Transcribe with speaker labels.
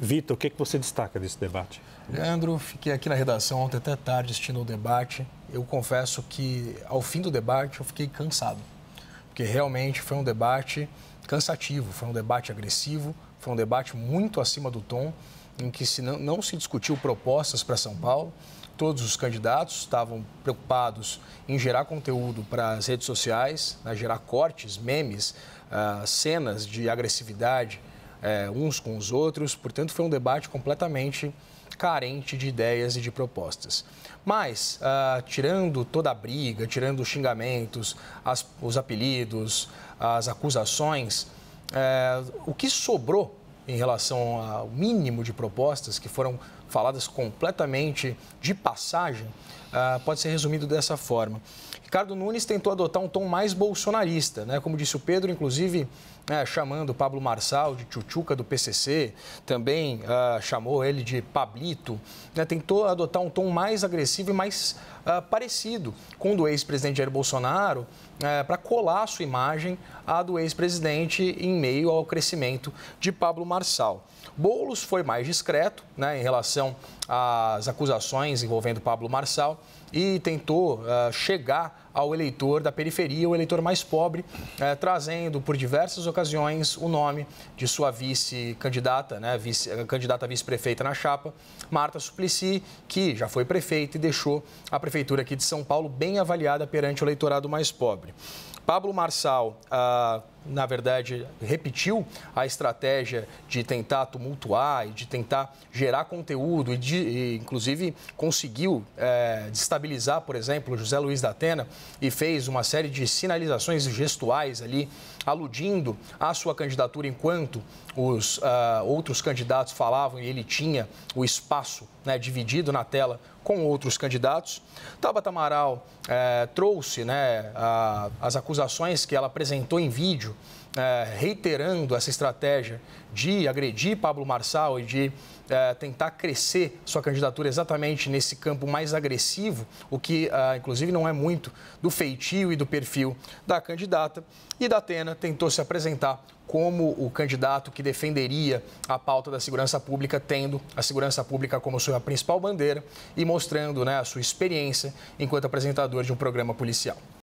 Speaker 1: Vitor, o que, é que você destaca desse debate? Leandro, fiquei aqui na redação ontem até tarde assistindo o debate. Eu confesso que, ao fim do debate, eu fiquei cansado, porque realmente foi um debate cansativo, foi um debate agressivo, foi um debate muito acima do tom, em que se não, não se discutiu propostas para São Paulo. Todos os candidatos estavam preocupados em gerar conteúdo para as redes sociais, né, gerar cortes, memes, uh, cenas de agressividade é, uns com os outros, portanto, foi um debate completamente carente de ideias e de propostas. Mas, ah, tirando toda a briga, tirando os xingamentos, as, os apelidos, as acusações, eh, o que sobrou em relação ao mínimo de propostas que foram faladas completamente de passagem, uh, pode ser resumido dessa forma. Ricardo Nunes tentou adotar um tom mais bolsonarista, né? como disse o Pedro, inclusive né, chamando Pablo Marçal de Tchutchuca do PCC, também uh, chamou ele de Pablito, né? tentou adotar um tom mais agressivo e mais uh, parecido com o do ex-presidente Jair Bolsonaro, uh, né? para colar sua imagem à do ex-presidente em meio ao crescimento de Pablo Marçal. Boulos foi mais discreto né, em relação relação às acusações envolvendo Pablo Marçal e tentou uh, chegar ao eleitor da periferia, o eleitor mais pobre, uh, trazendo por diversas ocasiões o nome de sua vice-candidata, né, vice, eh, candidata a vice-prefeita na chapa, Marta Suplicy, que já foi prefeita e deixou a prefeitura aqui de São Paulo bem avaliada perante o eleitorado mais pobre. Pablo Marçal. Uh, na verdade, repetiu a estratégia de tentar tumultuar e de tentar gerar conteúdo e, de, e inclusive, conseguiu é, destabilizar, por exemplo, José Luiz da Atena e fez uma série de sinalizações gestuais ali, aludindo à sua candidatura enquanto os uh, outros candidatos falavam e ele tinha o espaço né, dividido na tela com outros candidatos. Tabata Amaral é, trouxe né, a, as acusações que ela apresentou em vídeo é, reiterando essa estratégia de agredir Pablo Marçal e de é, tentar crescer sua candidatura exatamente nesse campo mais agressivo, o que é, inclusive não é muito do feitio e do perfil da candidata. E da Atena tentou se apresentar como o candidato que defenderia a pauta da segurança pública, tendo a segurança pública como sua principal bandeira e mostrando né, a sua experiência enquanto apresentador de um programa policial.